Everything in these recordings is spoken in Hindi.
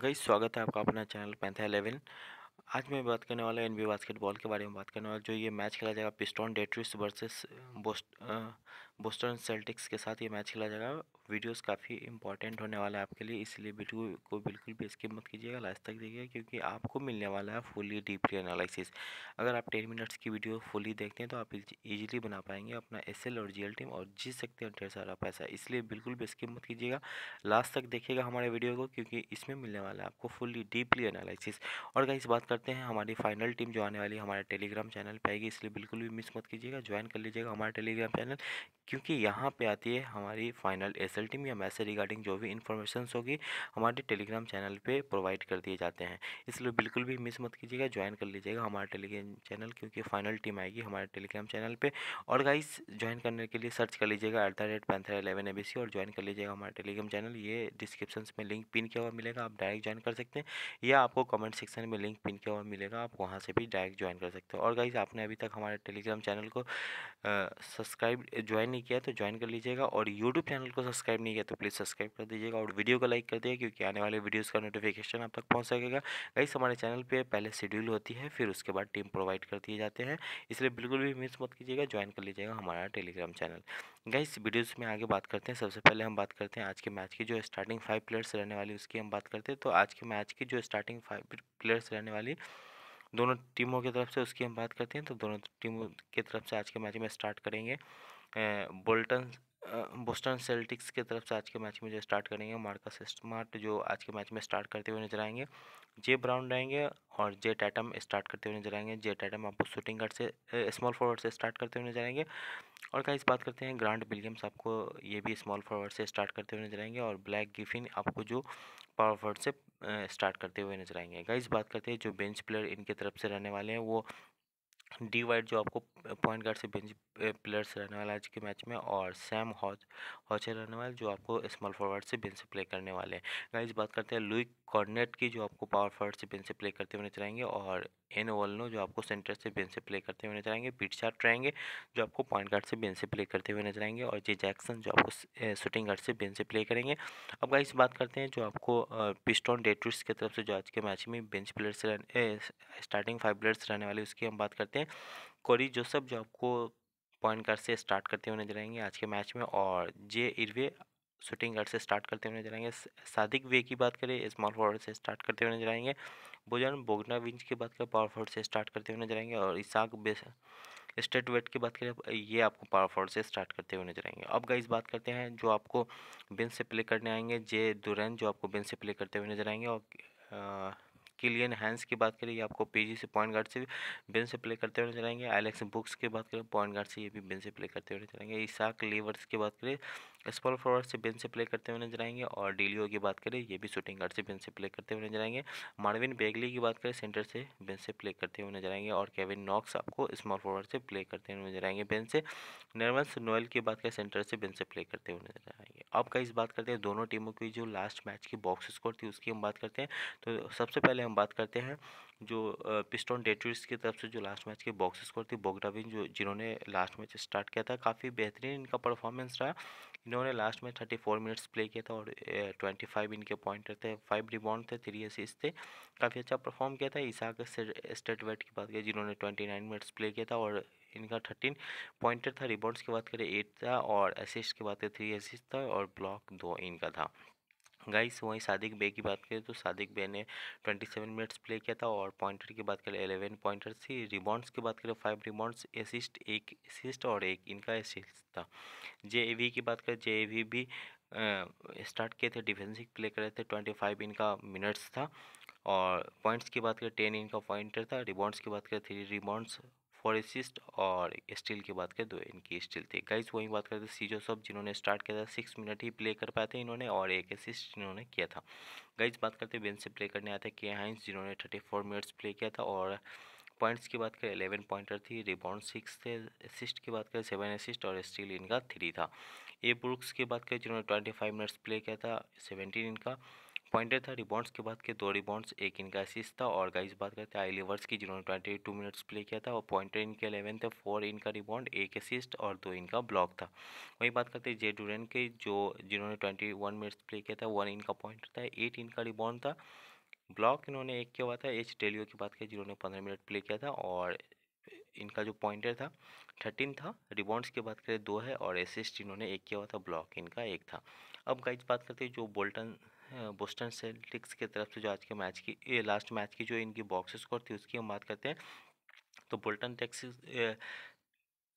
गई स्वागत है आपका अपना चैनल पैंथा एलेवन आज मैं बात करने वाला एन बी बास्केटबॉल के बारे में बात करने वाला जो ये मैच खेला जाएगा पिस्टोन डेट्रिस वर्सेस बोस्ट बोस्टन सेल्टिक्स के साथ ये मैच खेला जाएगा वीडियोस काफ़ी इंपॉर्टेंट होने वाला है आपके लिए इसलिए वीडियो को बिल्कुल भी स्किप मत कीजिएगा लास्ट तक देखिएगा क्योंकि आपको मिलने वाला है फुली डीपली एनालिसिस अगर आप टेन मिनट्स की वीडियो फुली देखते हैं तो आप इजीली बना पाएंगे अपना एस और जी टीम और जीत सकते हैं ढेर सारा पैसा इसलिए बिल्कुल भी स्किप मत कीजिएगा लास्ट तक देखिएगा हमारे वीडियो को क्योंकि इसमें मिलने वाला है आपको फुली डीपली एनालिसिस और इस बात करते हैं हमारी फाइनल टीम जो आने वाली हमारे टेलीग्राम चैनल पर आएगी इसलिए बिल्कुल भी मिस मत कीजिएगा ज्वाइन कर लीजिएगा हमारा टेलीग्राम चैनल क्योंकि यहाँ पे आती है हमारी फाइनल एस एल टीम या मैथ रिगार्डिंग जो भी इन्फॉर्मेशन होगी हमारे टेलीग्राम चैनल पे प्रोवाइड कर दिए जाते हैं इसलिए बिल्कुल भी मिस मत कीजिएगा ज्वाइन कर लीजिएगा हमारे टेलीग्राम चैनल क्योंकि फाइनल टीम आएगी हमारे टेलीग्राम चैनल पर और गाइस ज्वाइन करने के लिए सर्च कर लीजिएगा at the rate Panther eleven A B C और ज्वाइन कर लीजिएगा हमारे टेलीग्राम चैनल ये डिस्क्रिप्शन में लिंक पिन किया हुआ मिलेगा आप डायरेक्ट ज्वाइन कर सकते हैं या आपको कमेंट सेक्शन में लिंक पिन किया हुआ मिलेगा आप वहाँ से भी डायरेक्ट ज्वाइन कर सकते हैं और गाइज आपने अभी तक हमारे टेलीग्राम चैनल को सब्सक्राइब ज्वाइन तो नहीं किया तो ज्वाइन कर लीजिएगा और यूट्यूब चैनल को सब्सक्राइब नहीं किया तो प्लीज़ सब्सक्राइब कर दीजिएगा और वीडियो को लाइक कर दिया क्योंकि आने वाले वीडियोज़ का नोटिफिकेशन आप तक पहुँच सकेगा गाइस हमारे चैनल पर पहले शेड्यूल होती है फिर उसके बाद टीम प्रोवाइड कर दिए जाते हैं इसलिए बिल्कुल भी मिस मत कीजिएगा ज्वाइन कर लीजिएगा हमारा टेलीग्राम चैनल गाइस वीडियोज़ में आगे बात करते हैं सबसे पहले हम बात करते हैं आज के मैच की जो स्टार्टिंग फाइव प्लेयर्स रहने वाली उसकी हम बात करते हैं तो आज के मैच की जो स्टार्टिंग फाइव प्लेयर्स रहने वाली दोनों टीमों की तरफ से उसकी हम बात करते हैं तो दोनों टीमों की तरफ से आज के मैच में स्टार्ट करेंगे बोल्टन बोस्टन सेल्टिक्स की तरफ से आज के मैच में जो स्टार्ट करेंगे मार्कस स्मार्ट जो आज के मैच में स्टार्ट करते हुए नजर आएंगे जे ब्राउन रहेंगे और जे टैटम स्टार्ट करते हुए नजर आएंगे जे टैटम आपको शूटिंग गार्ड से स्मॉल फॉरवर्ड से स्टार्ट करते हुए नजर आएंगे और का बात करते हैं ग्रांड विलियम्स आपको ये भी स्मॉल फॉरवर्ड से स्टार्ट करते हुए नजर आएंगे और ब्लैक गिफिन आपको जो पावर फॉरवर्ड से स्टार्ट करते हुए नजर आएंगे गाइस बात करते हैं जो बेंच प्लेयर इनके तरफ से रहने वाले हैं वो डी वाइट जो आपको पॉइंट गार्ड से बेंच प्लेयर्स रहने वाला आज के मैच में और सैम हॉच हॉचर रहने वाले जो आपको स्मॉल फॉरवर्ड से बेंच से प्ले करने वाले हैं गाइस बात करते हैं लुइक कॉर्नेट की जो आपको पावर फॉर्ड से बेन से प्ले करते हुए नजर आएंगे और एन ओवलनो जो आपको सेंटर से बेन से प्ले करते हुए नजर आएंगे बीट चार्ट रहेंगे जो आपको पॉइंट गार्ड से बेन से प्ले करते हुए नजर आएंगे और जे जैक्सन जो आपको शूटिंग गार्ड से बेन से प्ले करेंगे अब गाइस बात करते हैं जो आपको पिस्टॉन डेट्रिस की तरफ से जो आज के मैच में bench players starting five players रहने वाले उसकी हम बात करते हैं कोरी जोसफ जो आपको पॉइंट गार्ड से स्टार्ट करते हुए नजर आएंगे आज के मैच में और जे इरवे शूटिंग गार्ड से स्टार्ट करते हुए नजर आएंगे सादिक वे की बात करें स्मॉल फॉरवर्ड से स्टार्ट करते हुए नजर आएंगे बोजन बोगना विंज की बात करें पावर फॉरवर्ड से स्टार्ट करते हुए नजर आएंगे और इसाक बेस स्टेट वेट की बात करें ये आपको पावर फॉरवर्ड से स्टार्ट करते हुए नजर आएंगे अब गाइज बात करते हैं जो आपको बेंच से प्ले करने आएंगे जे दुरैन जो आपको बेंच से प्ले करते हुए नजर आएंगे और किलियन हैंस की बात करें ये आपको पीजी से पॉइंट गार्ड से बिन से प्ले करते हुए चलाएंगे एलेक्स बुक्स की बात करें पॉइंट गार्ड से ये भी बिन से प्ले करते हुए चलाएंगे ईसाक लीवर्स की बात करें स्पॉल फॉरवर्ड से बिन से प्ले करते हुए नजर आएंगे और डीलियो की बात करें ये भी शूटिंग गार्ड से बिन से प्ले करते हुए नजर आएंगे मार्विन बेगली की बात करें सेंटर से बेंच से प्ले करते हुए नजर आएंगे और केविन नॉक्स आपको स्मॉल फॉरवर्ड से प्ले करते हुए नजर आएंगे बेंच से नर्वस नोएल की बात करें सेंटर से बेंच से प्ले करते हुए नजर आएंगे अब कई बात करते हैं दोनों टीमों की जो लास्ट मैच की बॉक्स स्कोर थी उसकी हम बात करते हैं तो सबसे पहले हम बात करते हैं जो पिस्टोन डेट्रिस की तरफ से जो लास्ट मैच के बॉक्स स्कोर थी बोगडाविन जो जिन्होंने लास्ट मैच स्टार्ट किया था काफ़ी बेहतरीन इनका परफॉर्मेंस रहा इन्होंने लास्ट में थर्टी फोर मिनट्स प्ले किया था और ट्वेंटी फाइव इनके पॉइंट थे फाइव रिबाउंड थे थ्री असिस्ट थे काफ़ी अच्छा परफॉर्म किया था इसाक स्टेट वेट की बात करें जिन्होंने ट्वेंटी नाइन मिनट्स प्ले किया था और इनका थर्टीन पॉइंटर था रिबाउंड्स की बात करें एट था और असिस्ट की बात करें थ्री असिस्ट था और ब्लॉक दो इनका था गाइस वहीं सादिक बे की बात करें तो सादिक बे ने 27 मिनट्स प्ले किया था और पॉइंटर की बात करें 11 पॉइंटर थी रिबॉन्ड्स की बात करें फाइव रिबॉन्ड्स असिस्ट एक एसिस्ट और एक इनका असिस्ट था जे की बात करें जे भी स्टार्ट किए थे डिफेंसिव प्ले करे थे ट्वेंटी फाइव इनका मिनट्स था और पॉइंट्स की बात करें टेन इनका पॉइंटर था रिबॉन्ड्स की बात करें थ्री रिबॉन्ड्स फॉरेसिस्ट और स्टील की बात करें तो इनकी स्टील थी गाइस वही बात करते सी सब जिन्होंने स्टार्ट किया था सिक्स मिनट ही प्ले कर पाए थे इन्होंने और एक असिस्ट इन्होंने किया था गाइस बात करते बेंच से प्ले करने आए थे के हाइंस जिन्होंने थर्टी फोर मिनट्स प्ले किया था और पॉइंट्स की बात करें एलेवन पॉइंटर थी रिबाउंड सिक्स थे असिस्ट की बात करें सेवन असिस्ट और स्टील इनका थ्री था ए ब्रुक्स की बात करें जिन्होंने ट्वेंटी फाइव मिनट्स प्ले किया था सेवेंटीन इनका पॉइंटर था रिबॉन्ड्स के बाद के दो रिबॉन्ड्स एक इनका असिस्ट था और गाइस बात करते हैं आई लिवर्स की जिन्होंने ट्वेंटी टू मिनट्स प्ले किया था और पॉइंटर इनके अलेवन थे फोर इनका रिबॉन्ड एक असिस्ट और दो इनका ब्लॉक था वहीं बात करते हैं जे डूरन के जो जिन्होंने ट्वेंटी वन मिनट्स प्ले किया था वन इनका पॉइंटर था एट इनका रिबॉन्ड था ब्लॉक इन्होंने एक किया हुआ था एच डेलियो की बात करें जिन्होंने पंद्रह मिनट प्ले किया था और इनका जो पॉइंटर था थर्टीन था रिबॉन्ड्स की बात करें दो है और एसिस्ट इन्होंने एक किया हुआ था ब्लॉक इनका एक था अब गाइज बात करते हैं जो बोल्टन बोस्टन सेल्टिक्स की तरफ से जो आज के मैच की ए, लास्ट मैच की जो इनकी बॉक्स स्कोर थी उसकी हम बात करते हैं तो बोल्टन टेक्सिस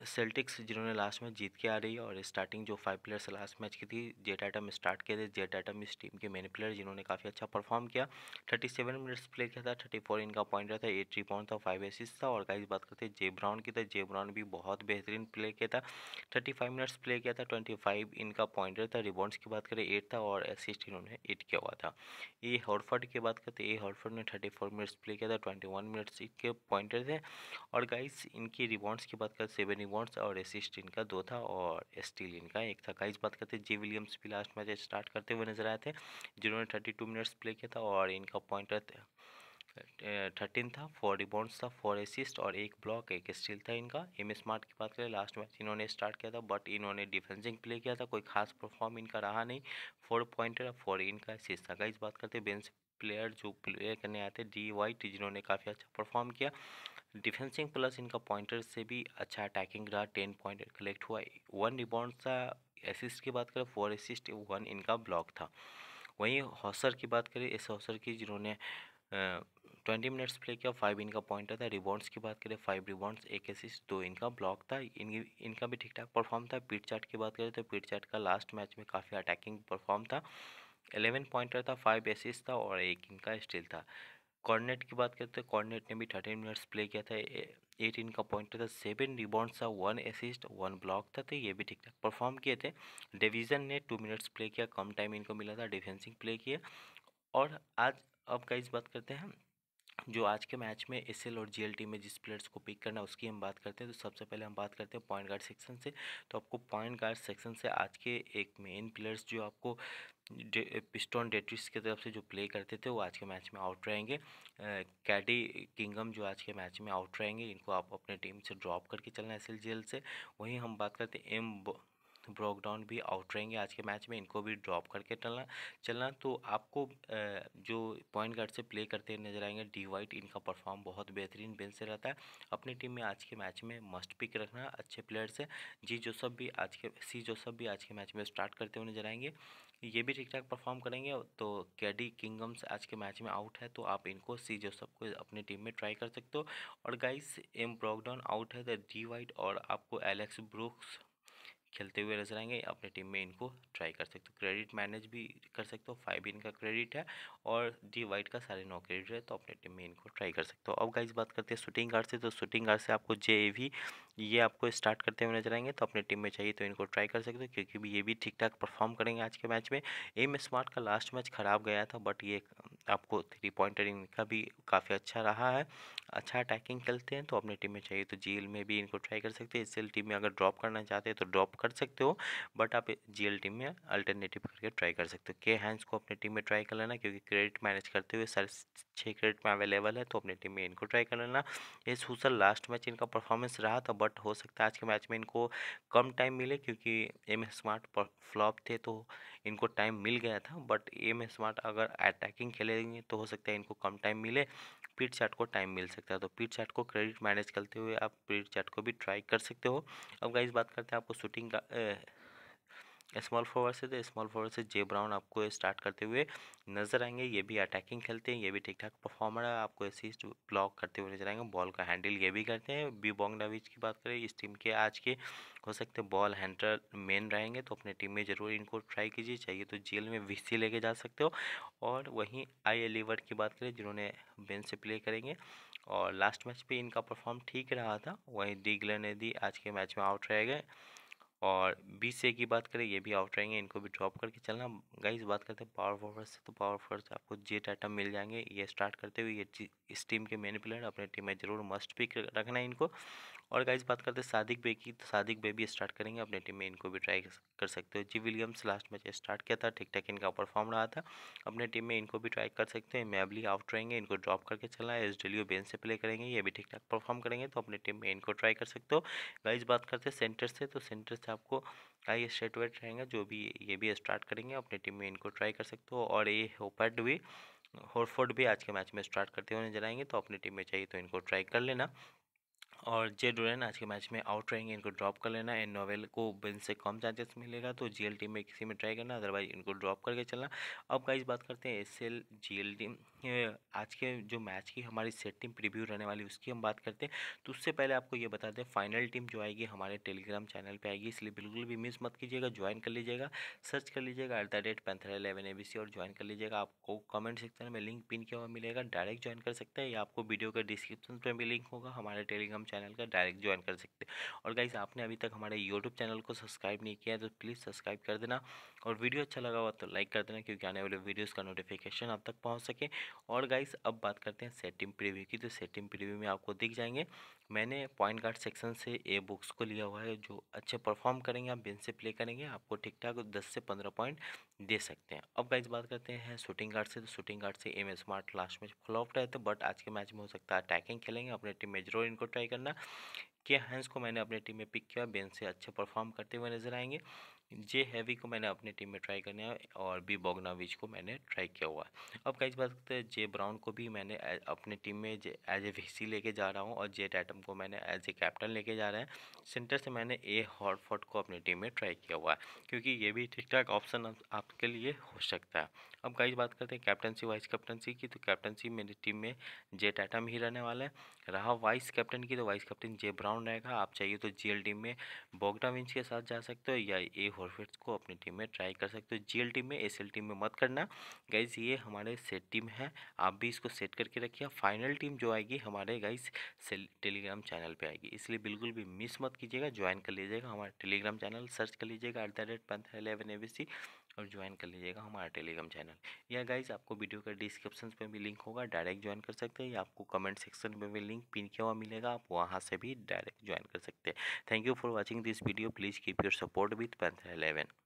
सेल्टिक्स जिन्होंने लास्ट मैच जीत के आ रही है और स्टार्टिंग जो फाइव प्लेयर्स लास्ट मैच की थी जेट आइटम स्टार्ट किए थे जेट आइटम इस टीम के मेन प्लेयर जिन्होंने काफ़ी अच्छा परफॉर्म किया थर्टी सेवन मिनट्स प्ले किया था थर्टी फोर इनका पॉइंट था एट पॉइंट था फाइव एसिस था और गाइस बात करते हैं जे ब्राउन की था जे ब्राउन भी बहुत बेहतरीन प्ले किया था थर्टी फाइव मिनट्स प्ले किया था ट्वेंटी फाइव इनका पॉइंट था रिबॉन्ड्स की बात करें एट था और असिस्ट इन्होंने एट किया हुआ था ए हॉर्फर्ड की बात करते ए हॉर्फर्ड ने थर्टी फोर मिनट्स प्ले किया था ट्वेंटी वन मिनट्स इनके पॉइंट थे और गाइस इनकी रिबॉन्ड्स की बात करें सेवन एलिगॉन्स और एसिस्ट इनका दो था और स्टील इनका एक था कई बात करते हैं जे विलियम्स भी लास्ट मैच स्टार्ट करते हुए नजर आए थे जिन्होंने थर्टी टू मिनट्स प्ले किया था और इनका पॉइंटर थर्टीन था फोर रिबाउंड्स था फोर एसिस्ट और एक ब्लॉक एक स्टील था इनका एम स्मार्ट की बात करें लास्ट मैच इन्होंने स्टार्ट किया था बट इन्होंने डिफेंसिंग प्ले किया था कोई खास परफॉर्म इनका रहा नहीं फोर पॉइंटर फोर इनका एसिस्ट था कई बात करते हैं प्लेयर जो प्ले करने आए थे डी वाइट जिन्होंने काफ़ी अच्छा परफॉर्म किया डिफेंसिंग प्लस इनका पॉइंटर से भी अच्छा अटैकिंग रहा टेन पॉइंट कलेक्ट हुआ वन रिबाउंड था असिस्ट की बात करें फोर असिस्ट वन इनका ब्लॉक था वहीं हॉसर की बात करें इस हॉसर की जिन्होंने ट्वेंटी मिनट्स प्ले किया फाइव इनका पॉइंटर था रिबॉन्ड्स की बात करें फाइव रिबॉन्ड्स एक असिस्ट दो इनका ब्लॉक था इन इनका भी ठीक ठाक परफॉर्म था पीट चार्ट की बात करें तो पीट चार्ट का लास्ट मैच में काफ़ी अटैकिंग परफॉर्म था एलेवन पॉइंटर था फाइव एसिस था और एक इनका स्टिल था कॉर्नेट की बात करते हैं कॉर्नेट ने भी थर्टीन मिनट्स प्ले किया था एट इनका पॉइंट था सेवन रिबॉन्ड था वन असिस्ट वन ब्लॉक था तो ये भी ठीक ठाक परफॉर्म किए थे डिवीज़न ने टू मिनट्स प्ले किया कम टाइम इनको मिला था डिफेंसिंग प्ले किया और आज अब का बात करते हैं जो आज के मैच में एस और जी एल में जिस प्लेयर्स को पिक करना है उसकी हम बात करते हैं तो सबसे पहले हम बात करते हैं पॉइंट गार्ड सेक्शन से तो आपको पॉइंट गार्ड सेक्शन से आज के एक मेन प्लेयर्स जो आपको डे, पिस्टॉन डेट्रिस की तरफ से जो प्ले करते थे वो आज के मैच में आउट रहेंगे कैडी किंगम जो आज के मैच में आउट रहेंगे इनको आप अपने टीम से ड्रॉप करके चलना है एस से वहीं हम बात करते हैं एम ब्रोकडाउन भी आउट रहेंगे आज के मैच में इनको भी ड्रॉप करके चलना चलना तो आपको जो पॉइंट गार्ड से प्ले करते हुए नजर आएंगे डी वाइट इनका परफॉर्म बहुत बेहतरीन बिल से रहता है अपनी टीम में आज के मैच में मस्ट पिक रखना अच्छे प्लेयर्स है जी जोसफ भी आज के सी जोसफ भी आज के मैच में स्टार्ट करते हुए नजर आएंगे ये भी ठीक ठाक परफॉर्म करेंगे तो कैडी किंगम्स आज के मैच में आउट है तो आप इनको सी जोसफ को अपनी टीम में ट्राई कर सकते हो और गाइस एम ब्रॉकडाउन आउट है द डी वाइट और आपको एलेक्स ब्रूक्स खेलते हुए नजर आएंगे अपने टीम में इनको ट्राई कर सकते हो क्रेडिट मैनेज भी कर सकते हो फाइव इनका क्रेडिट है और डी वाइट का साढ़े नौ क्रेडिट है तो अपने टीम में इनको ट्राई कर सकते हो अब गाइज बात करते हैं शूटिंग गार्ड से तो शूटिंग गार्ड से आपको जे भी ये आपको स्टार्ट करते हुए नजर आएंगे तो अपने टीम में चाहिए तो इनको ट्राई कर सकते हो क्योंकि भी ये भी ठीक ठाक परफॉर्म करेंगे आज के मैच में एम स्मार्ट का लास्ट मैच खराब गया था बट ये आपको थ्री पॉइंटर इनका भी काफ़ी अच्छा रहा है अच्छा अटैकिंग खेलते हैं तो अपने टीम में चाहिए तो जेल में भी इनको ट्राई कर सकते हैं इस टीम में अगर ड्रॉप करना चाहते हैं तो ड्रॉप कर सकते हो बट आप जी में अल्टरनेटिव करके ट्राई कर सकते हो के हैंड्स को अपने टीम में ट्राई कर लेना क्योंकि क्रेडिट मैनेज करते हुए सारे छः क्रेडिट में अवेलेबल है तो अपने टीम में इनको ट्राई कर लेना ये सूसल लास्ट मैच इनका परफॉर्मेंस रहा था बट हो सकता है आज के मैच में इनको कम टाइम मिले क्योंकि एम स्मार्ट फ्लॉप थे तो इनको टाइम मिल गया था बट एम स्मार्ट अगर अटैकिंग खेलेंगे तो हो सकता है इनको कम टाइम मिले पीट चैट को टाइम मिल सकता है तो पीट चैट को क्रेडिट मैनेज करते हुए आप पीट चैट को भी ट्राई कर सकते हो अब गाइस बात करते हैं आपको शूटिंग स्मॉल फॉरवर्ड से तो स्मॉल फॉरवर्ड से जे ब्राउन आपको स्टार्ट करते हुए नजर आएंगे ये भी अटैकिंग खेलते हैं ये भी ठीक ठाक परफॉर्मर है आपको असिस्ट ब्लॉक करते हुए नजर आएंगे बॉल का हैंडल ये भी करते हैं बी बॉन्ग डाविज की बात करें इस टीम के आज के हो सकते हैं बॉल हैंडर मेन रहेंगे तो अपने टीम में ज़रूर इनको ट्राई कीजिए चाहिए तो जेल में वी लेके जा सकते हो और वहीं आई एलिवर्ड की बात करें जिन्होंने बेंच से प्ले करेंगे और लास्ट मैच पर इनका परफॉर्म ठीक रहा था वहीं डी ग्लर ने दी आज के मैच में आउट रह गए और बी से की बात करें ये भी आउट रहेंगे इनको भी ड्रॉप करके चलना गाइस बात करते हैं पावर फॉरवर्ड से तो पावर फॉरवर्ड से आपको जेट आइटम मिल जाएंगे ये स्टार्ट करते हुए ये इस टीम के मेन प्लेयर अपने टीम में ज़रूर मस्ट पिक रखना है इनको और गाइज बात करते हैं सादिक बे की तो सादिक बे भी स्टार्ट करेंगे अपने टीम में इनको भी ट्राई कर सकते हो G Williams last match start किया था ठीक ठाक इनका परफॉर्म रहा था अपने टीम में इनको भी ट्राई कर सकते हैं मैबली आउट रहेंगे इनको ड्रॉप करके चलना है एस डेलियो बेन से प्ले करेंगे ये भी ठीक ठाक परफॉर्म करेंगे तो अपने टीम में इनको ट्राई कर सकते हो गाइज बात करते हैं सेंटर से तो सेंटर से आपको आई स्ट्रेट वेट रहेंगे जो भी ये भी स्टार्ट करेंगे अपने टीम में इनको ट्राई कर सकते हो और ये होपैड भी होरफोर्ड भी आज के मैच में स्टार्ट करते हुए नजर आएंगे तो अपनी टीम में चाहिए तो इनको ट्राई कर लेना और जे डोरेन आज के मैच में आउट रहेंगे इनको ड्रॉप कर लेना एंड नोवेल को बिन से कम चांसेस मिलेगा तो जी टीम में किसी में ट्राई करना अदरवाइज इनको ड्रॉप करके चलना अब गाइज बात करते हैं एस एल टीम आज के जो मैच की हमारी सेट टीम प्रीव्यू रहने वाली उसकी हम बात करते हैं तो उससे पहले आपको ये बता दें फाइनल टीम जो आएगी हमारे टेलीग्राम चैनल पर आएगी इसलिए बिल्कुल भी मिस मत कीजिएगा ज्वाइन कर लीजिएगा सर्च कर लीजिएगा at the rate Panther eleven A और ज्वाइन कर लीजिएगा आपको कमेंट सेक्शन में लिंक पिन किया हुआ मिलेगा डायरेक्ट ज्वाइन कर सकते हैं या आपको वीडियो का डिस्क्रिप्शन पर भी लिंक होगा हमारे टेलीग्राम चैनल का डायरेक्ट ज्वाइन कर सकते हैं और गाइज आपने अभी तक हमारे यूट्यूब चैनल को सब्सक्राइब नहीं किया है तो प्लीज़ सब्सक्राइब कर देना और वीडियो अच्छा लगा हुआ तो लाइक कर देना क्योंकि आने वाले वीडियोज़ का नोटिफिकेशन आप तक पहुँच सके और गाइज अब बात करते हैं सेटिंग प्रिव्यू की तो सेटिंग प्रिव्यू में आपको दिख जाएंगे मैंने पॉइंट गार्ड सेक्शन से ए बुक्स को लिया हुआ है जो अच्छे परफॉर्म करेंगे आप बिन से प्ले करेंगे आपको ठीक ठाक दस से पंद्रह पॉइंट दे सकते हैं अब गाइज बात करते हैं शूटिंग गार्ड से तो शूटिंग गार्ड से M Smart last match flop रहे थे बट आज के मैच में हो सकता है अटैकिंग खेलेंगे अपने टीम में जरूर इनको ट्राई करना के हैंस को मैंने अपने टीम में पिक किया बेंच से अच्छे परफॉर्म करते हुए नजर आएंगे जे हैवी को मैंने अपनी टीम में ट्राई करने और बी बोगनाविच को मैंने ट्राई किया हुआ है अब कई बात करते हैं जे ब्राउन को भी मैंने अपने टीम में एज ए वीसी लेके जा रहा हूँ और जे टैटम को मैंने एज ए कैप्टन लेके जा रहा है सेंटर से मैंने ए हॉटफॉट को अपनी टीम में ट्राई किया हुआ है क्योंकि ये भी ठीक ठाक ऑप्शन आपके लिए हो सकता है अब कई बात करते हैं कैप्टनसी वाइस कैप्टनसी की तो कैप्टनसी मेरी टीम में जे टैटम ही रहने वाला है रहा वाइस कैप्टन की तो वाइस कैप्टन जे ब्राउन रहेगा आप चाहिए तो जे टीम में बोगनाविच के साथ जा सकते हो या ए फॉरफेट्स को अपनी टीम में ट्राई कर सकते हो जी टीम में एस टीम में मत करना गाइज ये हमारे सेट टीम है आप भी इसको सेट करके रखिए फाइनल टीम जो आएगी हमारे गाइज टेलीग्राम चैनल पर आएगी इसलिए बिल्कुल भी मिस मत कीजिएगा ज्वाइन कर लीजिएगा हमारे टेलीग्राम चैनल सर्च कर लीजिएगा at the rate Panther eleven A B C और ज्वाइन कर लीजिएगा हमारा टेलीग्राम चैनल या गाइज आपको वीडियो का डिस्क्रिप्शन पे भी लिंक होगा डायरेक्ट ज्वाइन कर सकते हैं या आपको कमेंट सेक्शन में भी लिंक पिन किया हुआ मिलेगा आप वहाँ से भी डायरेक्ट ज्वाइन कर सकते हैं thank you for watching this video please keep your support with Panther eleven